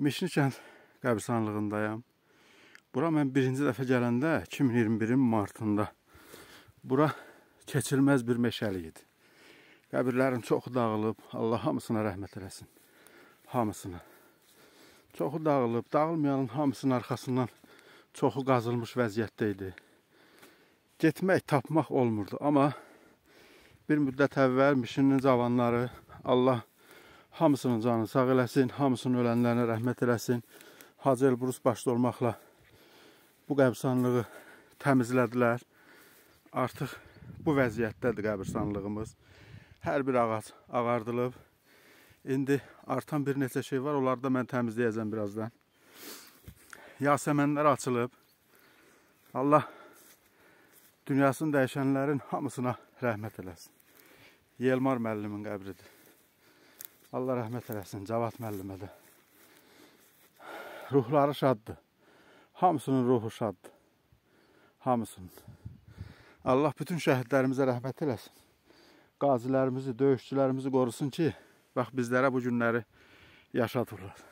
Meşni kənd qəbirstanlığındayam. Bura mən birinci dəfə gələndə 2021-in martında bura keçilməz bir meşəlik idi. Qəbirlərin çoxu dağılıb, Allah hamısına rəhmət eləsin. Hamısına. Çoxu dağılıb, dağılmayanın hamısının arxasından çoxu qazılmış vəziyyətdə idi. Getmək, tapmaq olmurdu, amma bir müddət əvvəl Mişinin cavanları Allah hamısının canı sağ eləsin, hamısının ölənlərinə rəhmət eləsin. Hacı Elbrus başda olmaqla bu qəbirstanlığı təmizlədilər. Artıq bu vəziyyətdədir qəbirstanlığımız. Hər bir ağac ağardılıb. İndi artan bir neçə şey var, onları da mən təmizləyəcəm birazdan. Yasəmənlər açılıb. Allah dünyasını dəyişənlərin hamısına rəhmət eləsin. Yelmar müəllimin qəbridir. Allah rəhmət eləsin Cavad müəllimə də. Ruhları şaddır. Hamısının ruhu şaddır. Hamısının. Allah bütün şəhidlərimizə rəhmət eləsin. Qazilərimizi, döyüşçülərimizi qorusun ki, bax bizlərə bu günləri yaşadırlar.